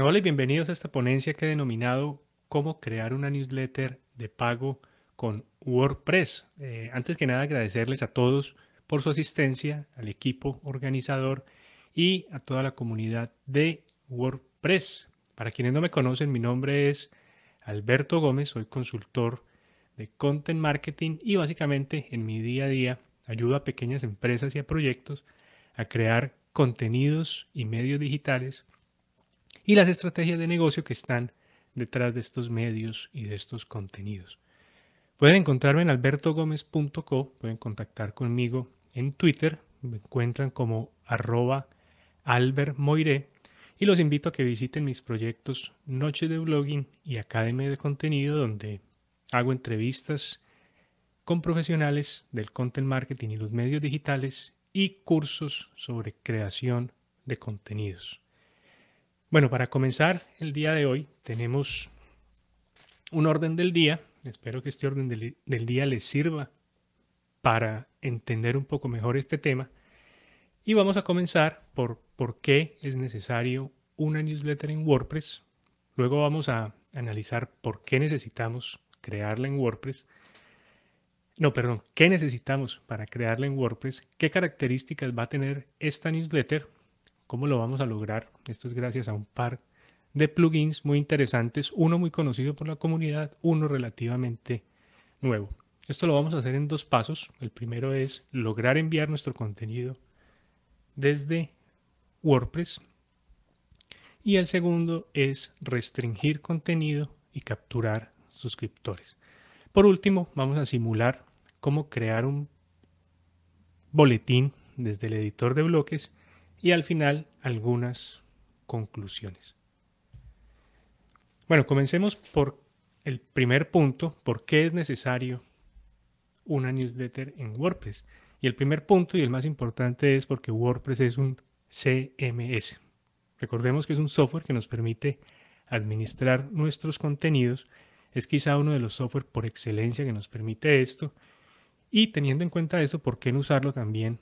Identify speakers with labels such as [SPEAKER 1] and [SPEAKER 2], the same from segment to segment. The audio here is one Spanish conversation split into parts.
[SPEAKER 1] hola y bienvenidos a esta ponencia que he denominado Cómo crear una newsletter de pago con WordPress. Eh, antes que nada, agradecerles a todos por su asistencia, al equipo organizador y a toda la comunidad de WordPress. Para quienes no me conocen, mi nombre es Alberto Gómez, soy consultor de content marketing y básicamente en mi día a día ayudo a pequeñas empresas y a proyectos a crear contenidos y medios digitales y las estrategias de negocio que están detrás de estos medios y de estos contenidos. Pueden encontrarme en albertogomez.co, pueden contactar conmigo en Twitter, me encuentran como arroba albermoire y los invito a que visiten mis proyectos Noche de Blogging y Academia de Contenido, donde hago entrevistas con profesionales del content marketing y los medios digitales y cursos sobre creación de contenidos. Bueno, para comenzar el día de hoy tenemos un orden del día. Espero que este orden del, día les sirva para entender un poco mejor este tema. Y vamos a comenzar por por qué es necesario una newsletter en WordPress. Luego vamos a analizar por qué necesitamos crearla en WordPress. No, perdón, qué necesitamos para crearla en WordPress, qué características va a tener esta newsletter ¿Cómo lo vamos a lograr? Esto es gracias a un par de plugins muy interesantes, uno muy conocido por la comunidad, uno relativamente nuevo. Esto lo vamos a hacer en dos pasos. El primero es lograr enviar nuestro contenido desde WordPress. Y el segundo es restringir contenido y capturar suscriptores. Por último, vamos a simular cómo crear un boletín desde el editor de bloques y al final algunas conclusiones. Bueno, comencemos por el primer punto, por qué es necesario una newsletter en WordPress. Y el primer punto y el más importante es porque WordPress es un CMS. Recordemos que es un software que nos permite administrar nuestros contenidos. Es quizá uno de los software por excelencia que nos permite esto. Y teniendo en cuenta esto, ¿por qué no usarlo también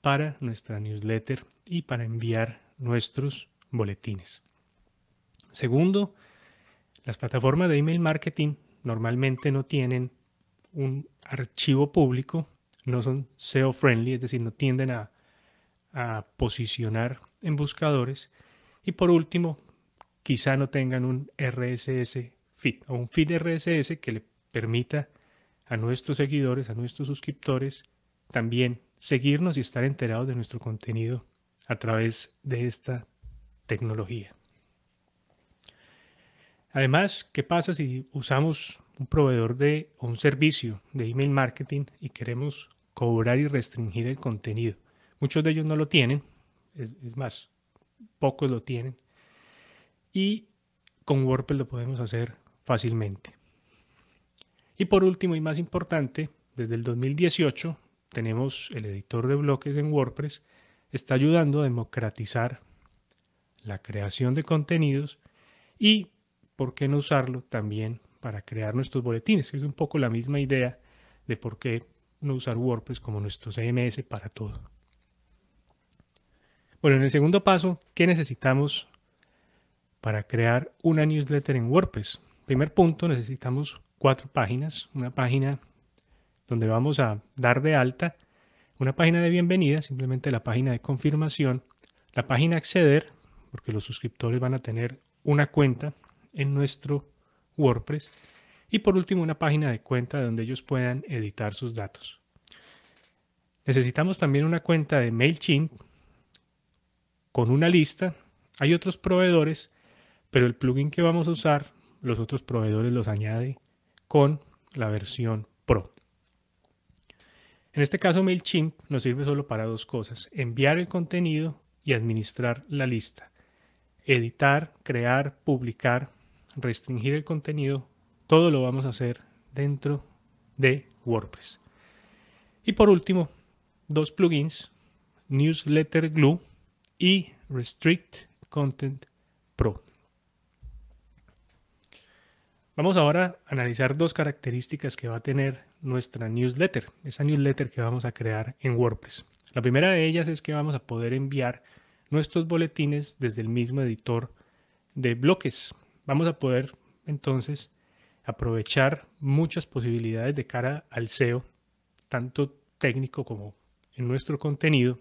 [SPEAKER 1] para nuestra newsletter y para enviar nuestros boletines. Segundo, las plataformas de email marketing normalmente no tienen un archivo público, no son SEO friendly, es decir, no tienden a, posicionar en buscadores. Y por último, quizá no tengan un RSS feed o un feed RSS que le permita a nuestros seguidores, a nuestros suscriptores, también seguirnos y estar enterados de nuestro contenido a través de esta tecnología. Además, ¿qué pasa si usamos un proveedor de o un servicio de email marketing y queremos cobrar y restringir el contenido? Muchos de ellos no lo tienen, es, es más, pocos lo tienen. Y con WordPress lo podemos hacer fácilmente. Y por último y más importante, desde el 2018 tenemos el editor de bloques en WordPress, está ayudando a democratizar la creación de contenidos y, ¿por qué no usarlo también para crear nuestros boletines? Es un poco la misma idea de por qué no usar WordPress como nuestro CMS para todo. Bueno, en el segundo paso, ¿qué necesitamos para crear una newsletter en WordPress? Primer punto, necesitamos cuatro páginas, una página donde vamos a dar de alta una página de bienvenida, simplemente la página de confirmación, la página acceder, porque los suscriptores van a tener una cuenta en nuestro WordPress, y por último una página de cuenta donde ellos puedan editar sus datos. Necesitamos también una cuenta de MailChimp con una lista. Hay otros proveedores, pero el plugin que vamos a usar, los otros proveedores los añade con la versión en este caso, MailChimp nos sirve solo para dos cosas, enviar el contenido y administrar la lista. Editar, crear, publicar, restringir el contenido, todo lo vamos a hacer dentro de WordPress. Y por último, dos plugins, Newsletter Glue y Restrict Content Pro. Vamos ahora a analizar dos características que va a tener nuestra newsletter, esa newsletter que vamos a crear en WordPress. La primera de ellas es que vamos a poder enviar nuestros boletines desde el mismo editor de bloques. Vamos a poder entonces aprovechar muchas posibilidades de cara al SEO, tanto técnico como en nuestro contenido,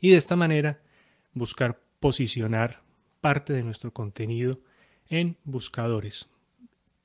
[SPEAKER 1] y de esta manera buscar posicionar parte de nuestro contenido en buscadores.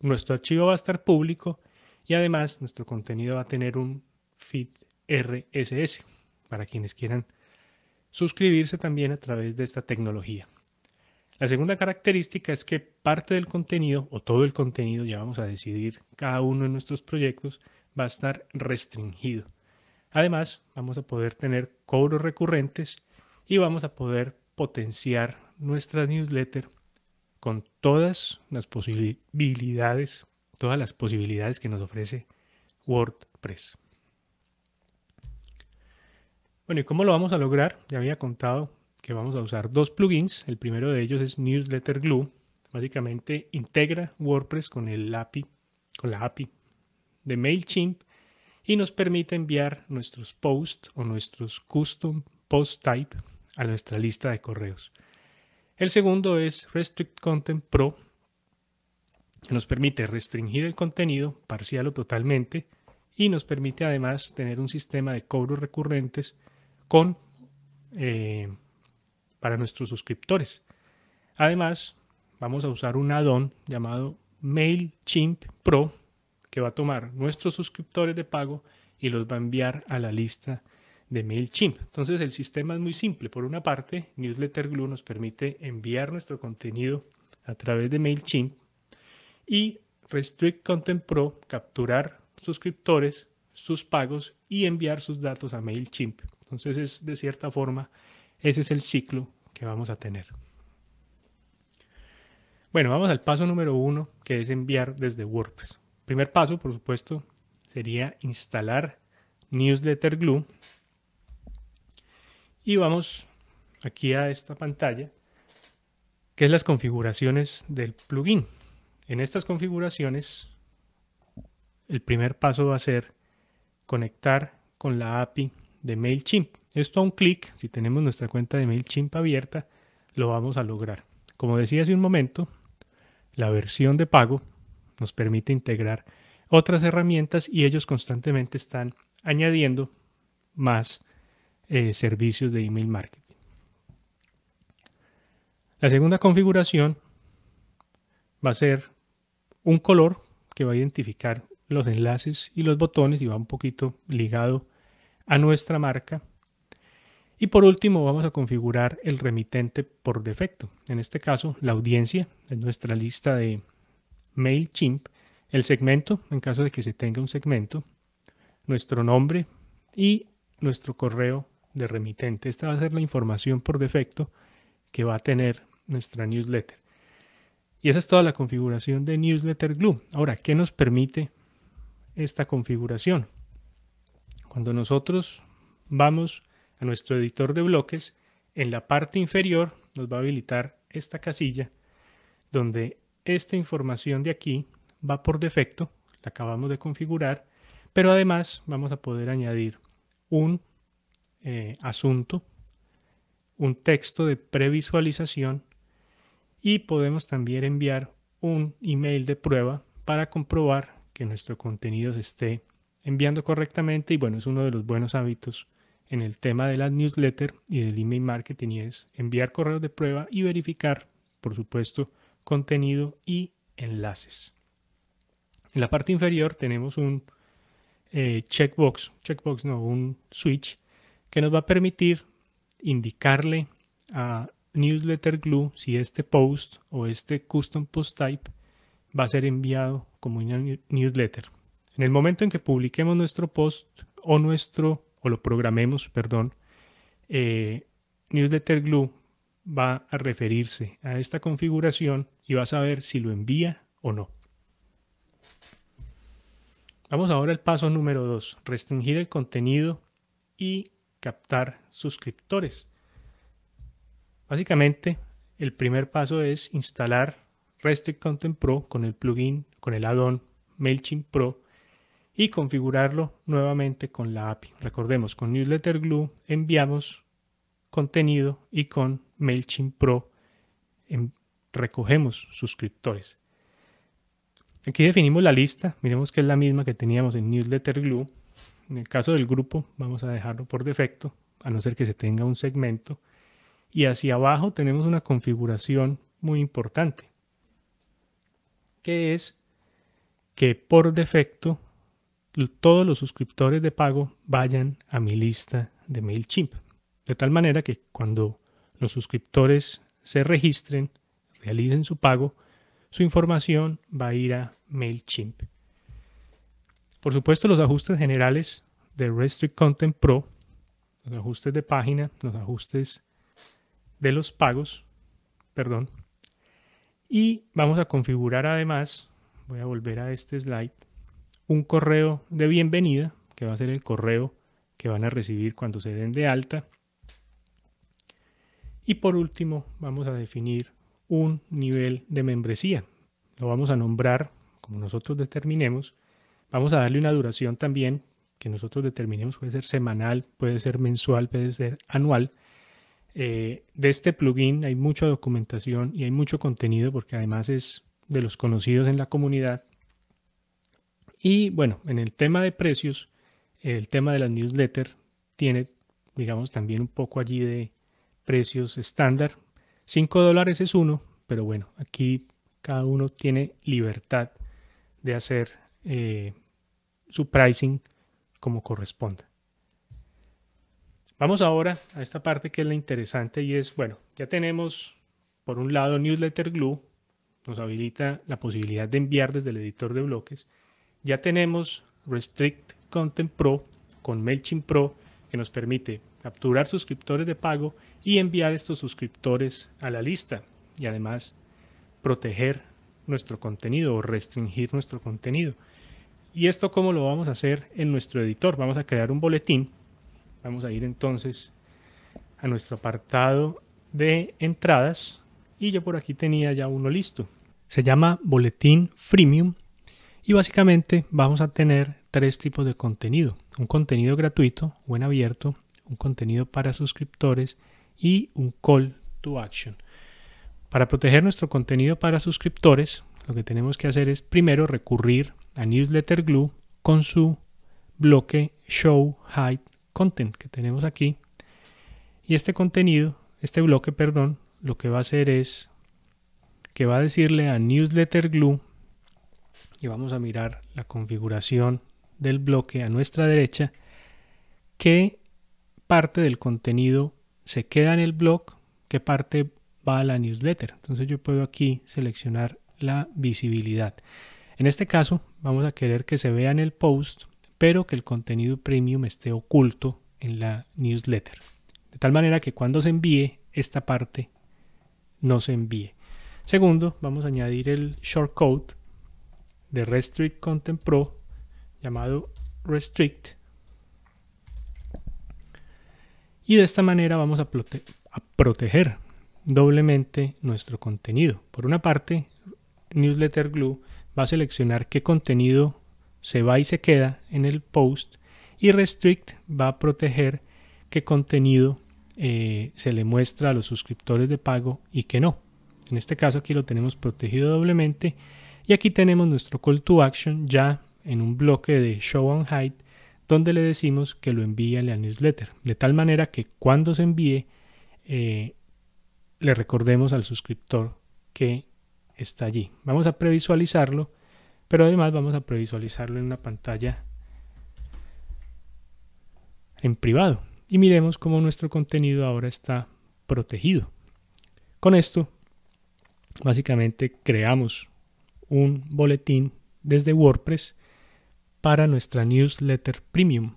[SPEAKER 1] Nuestro archivo va a estar público, y además nuestro contenido va a tener un feed RSS para quienes quieran suscribirse también a través de esta tecnología. La segunda característica es que parte del contenido o todo el contenido, ya vamos a decidir cada uno de nuestros proyectos, va a estar restringido. Además, vamos a poder tener cobros recurrentes y vamos a poder potenciar nuestra newsletter con todas las posibilidades todas las posibilidades que nos ofrece WordPress. Bueno, ¿y cómo lo vamos a lograr? Ya había contado que vamos a usar dos plugins. El primero de ellos es Newsletter Glue. Básicamente integra WordPress con el API, con la API de MailChimp y nos permite enviar nuestros posts o nuestros custom post type a nuestra lista de correos. El segundo es Restrict Content Pro, nos permite restringir el contenido parcial o totalmente y nos permite además tener un sistema de cobros recurrentes con, eh, para nuestros suscriptores. Además, vamos a usar un add-on llamado MailChimp Pro que va a tomar nuestros suscriptores de pago y los va a enviar a la lista de MailChimp. Entonces el sistema es muy simple. Por una parte, Newsletter Glue nos permite enviar nuestro contenido a través de MailChimp y Restrict Content Pro capturar suscriptores, sus pagos y enviar sus datos a MailChimp. Entonces es de cierta forma, ese es el ciclo que vamos a tener. Bueno, vamos al paso número uno, que es enviar desde WordPress. primer paso, por supuesto, sería instalar Newsletter Glue. Y vamos aquí a esta pantalla, que es las configuraciones del plugin. En estas configuraciones, el primer paso va a ser conectar con la API de MailChimp. Esto a un clic, si tenemos nuestra cuenta de MailChimp abierta, lo vamos a lograr. Como decía hace un momento, la versión de pago nos permite integrar otras herramientas y ellos constantemente están añadiendo más eh, servicios de email marketing. La segunda configuración va a ser un color que va a identificar los enlaces y los botones y va un poquito ligado a nuestra marca. Y por último vamos a configurar el remitente por defecto. En este caso la audiencia de nuestra lista de MailChimp, el segmento en caso de que se tenga un segmento, nuestro nombre y nuestro correo de remitente. Esta va a ser la información por defecto que va a tener nuestra newsletter. Y esa es toda la configuración de Newsletter Glue. Ahora, ¿qué nos permite esta configuración? Cuando nosotros vamos a nuestro editor de bloques, en la parte inferior nos va a habilitar esta casilla donde esta información de aquí va por defecto, la acabamos de configurar, pero además vamos a poder añadir un eh, asunto, un texto de previsualización y podemos también enviar un email de prueba para comprobar que nuestro contenido se esté enviando correctamente y bueno, es uno de los buenos hábitos en el tema de la newsletter y del email marketing y es enviar correos de prueba y verificar, por supuesto, contenido y enlaces. En la parte inferior tenemos un eh, checkbox, checkbox no, un switch que nos va a permitir indicarle a newsletter glue si este post o este custom post type va a ser enviado como una newsletter. En el momento en que publiquemos nuestro post o nuestro, o lo programemos, perdón, eh, newsletter glue va a referirse a esta configuración y va a saber si lo envía o no. Vamos ahora al paso número 2, restringir el contenido y captar suscriptores. Básicamente, el primer paso es instalar Restrict Content Pro con el plugin, con el add-on MailChimp Pro y configurarlo nuevamente con la API. Recordemos, con Newsletter Glue enviamos contenido y con MailChimp Pro recogemos suscriptores. Aquí definimos la lista, miremos que es la misma que teníamos en Newsletter Glue. En el caso del grupo vamos a dejarlo por defecto, a no ser que se tenga un segmento y hacia abajo tenemos una configuración muy importante, que es que por defecto todos los suscriptores de pago vayan a mi lista de MailChimp. De tal manera que cuando los suscriptores se registren, realicen su pago, su información va a ir a MailChimp. Por supuesto, los ajustes generales de Restrict Content Pro, los ajustes de página, los ajustes de los pagos, perdón, y vamos a configurar además, voy a volver a este slide, un correo de bienvenida, que va a ser el correo que van a recibir cuando se den de alta. Y por último, vamos a definir un nivel de membresía. Lo vamos a nombrar como nosotros determinemos. Vamos a darle una duración también que nosotros determinemos. Puede ser semanal, puede ser mensual, puede ser anual. Eh, de este plugin hay mucha documentación y hay mucho contenido porque además es de los conocidos en la comunidad. Y bueno, en el tema de precios, el tema de las newsletter tiene, digamos, también un poco allí de precios estándar. 5 dólares es uno, pero bueno, aquí cada uno tiene libertad de hacer eh, su pricing como corresponda. Vamos ahora a esta parte que es la interesante y es, bueno, ya tenemos por un lado Newsletter Glue, nos habilita la posibilidad de enviar desde el editor de bloques. Ya tenemos Restrict Content Pro con MailChimp Pro que nos permite capturar suscriptores de pago y enviar estos suscriptores a la lista y además proteger nuestro contenido o restringir nuestro contenido. ¿Y esto cómo lo vamos a hacer en nuestro editor? Vamos a crear un boletín Vamos a ir entonces a nuestro apartado de entradas y yo por aquí tenía ya uno listo. Se llama Boletín Freemium y básicamente vamos a tener tres tipos de contenido. Un contenido gratuito o abierto, un contenido para suscriptores y un call to action. Para proteger nuestro contenido para suscriptores, lo que tenemos que hacer es primero recurrir a Newsletter Glue con su bloque Show Hide content que tenemos aquí. Y este contenido, este bloque, perdón, lo que va a hacer es que va a decirle a newsletter glue y vamos a mirar la configuración del bloque a nuestra derecha qué parte del contenido se queda en el blog, qué parte va a la newsletter. Entonces yo puedo aquí seleccionar la visibilidad. En este caso vamos a querer que se vea en el post pero que el contenido premium esté oculto en la newsletter. De tal manera que cuando se envíe esta parte, no se envíe. Segundo, vamos a añadir el shortcode de Restrict Content Pro llamado Restrict. Y de esta manera vamos a, a proteger doblemente nuestro contenido. Por una parte, Newsletter Glue va a seleccionar qué contenido se va y se queda en el post y restrict va a proteger qué contenido eh, se le muestra a los suscriptores de pago y qué no. En este caso aquí lo tenemos protegido doblemente y aquí tenemos nuestro call to action ya en un bloque de show on hide donde le decimos que lo envíe a la newsletter de tal manera que cuando se envíe eh, le recordemos al suscriptor que está allí. Vamos a previsualizarlo pero además vamos a previsualizarlo en una pantalla en privado. Y miremos cómo nuestro contenido ahora está protegido. Con esto, básicamente creamos un boletín desde WordPress para nuestra newsletter premium.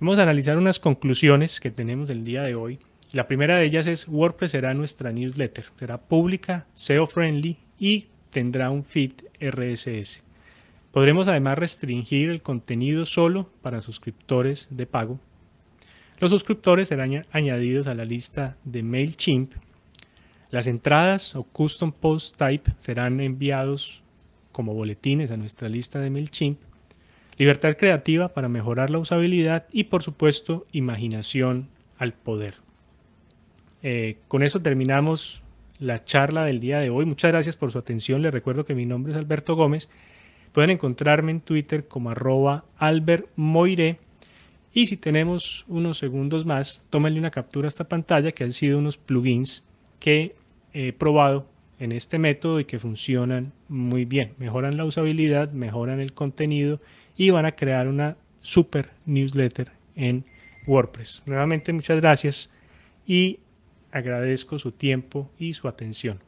[SPEAKER 1] Vamos a analizar unas conclusiones que tenemos el día de hoy. La primera de ellas es WordPress será nuestra newsletter. Será pública, SEO friendly y tendrá un feed RSS. Podremos además restringir el contenido solo para suscriptores de pago. Los suscriptores serán añadidos a la lista de MailChimp. Las entradas o custom post type serán enviados como boletines a nuestra lista de MailChimp. Libertad creativa para mejorar la usabilidad y por supuesto imaginación al poder. Eh, con eso terminamos la charla del día de hoy. Muchas gracias por su atención. Les recuerdo que mi nombre es Alberto Gómez. Pueden encontrarme en Twitter como arroba Albert Moiré. Y si tenemos unos segundos más, tómenle una captura a esta pantalla que han sido unos plugins que he probado en este método y que funcionan muy bien. Mejoran la usabilidad, mejoran el contenido y van a crear una super newsletter en WordPress. Nuevamente muchas gracias y Agradezco su tiempo y su atención.